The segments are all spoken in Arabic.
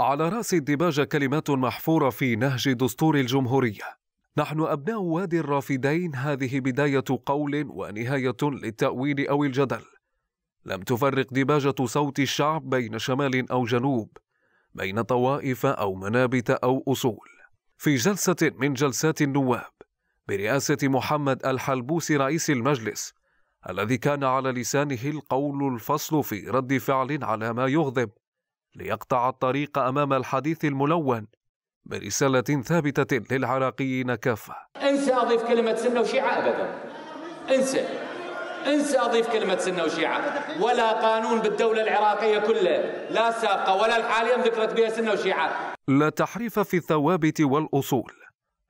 على رأس الديباجه كلمات محفورة في نهج دستور الجمهورية نحن أبناء وادي الرافدين هذه بداية قول ونهاية للتأويل أو الجدل لم تفرق ديباجة صوت الشعب بين شمال أو جنوب بين طوائف أو منابت أو أصول في جلسة من جلسات النواب برئاسة محمد الحلبوسي رئيس المجلس الذي كان على لسانه القول الفصل في رد فعل على ما يغضب ليقطع الطريق امام الحديث الملون برساله ثابته للعراقيين كافه. انسى اضيف كلمه سنه وشيعه ابدا. انسى. انسى اضيف كلمه سنه وشيعه، ولا قانون بالدوله العراقيه كلها، لا السابقه ولا الحاليه ذكرت بها سنه وشيعه. لا تحريف في الثوابت والاصول.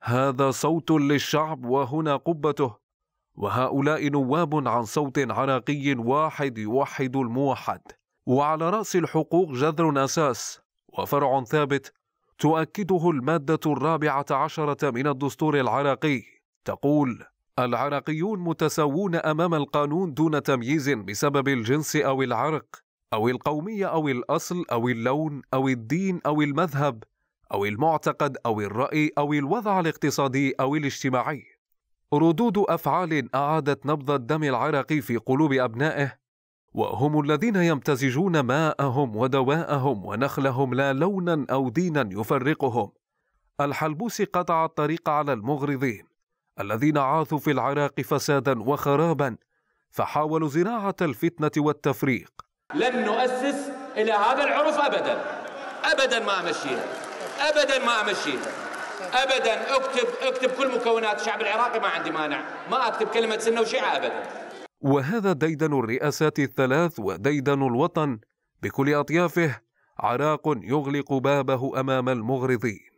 هذا صوت للشعب وهنا قبته وهؤلاء نواب عن صوت عراقي واحد يوحد الموحد وعلى رأس الحقوق جذر أساس وفرع ثابت تؤكده المادة الرابعة عشرة من الدستور العراقي تقول العراقيون متساوون أمام القانون دون تمييز بسبب الجنس أو العرق أو القومية أو الأصل أو اللون أو الدين أو المذهب أو المعتقد أو الرأي أو الوضع الاقتصادي أو الاجتماعي ردود أفعال أعادت نبض الدم العراقي في قلوب أبنائه وهم الذين يمتزجون ماءهم ودواءهم ونخلهم لا لونا او دينا يفرقهم الحلبوس قطع الطريق على المغرضين الذين عاثوا في العراق فسادا وخرابا فحاولوا زراعه الفتنه والتفريق لن نؤسس الى هذا العرف ابدا ابدا ما امشيها ابدا ما امشيها ابدا اكتب اكتب كل مكونات الشعب العراقي ما عندي مانع ما اكتب كلمه سنه وشيعه ابدا وهذا ديدن الرئاسات الثلاث وديدن الوطن بكل أطيافه عراق يغلق بابه أمام المغرضين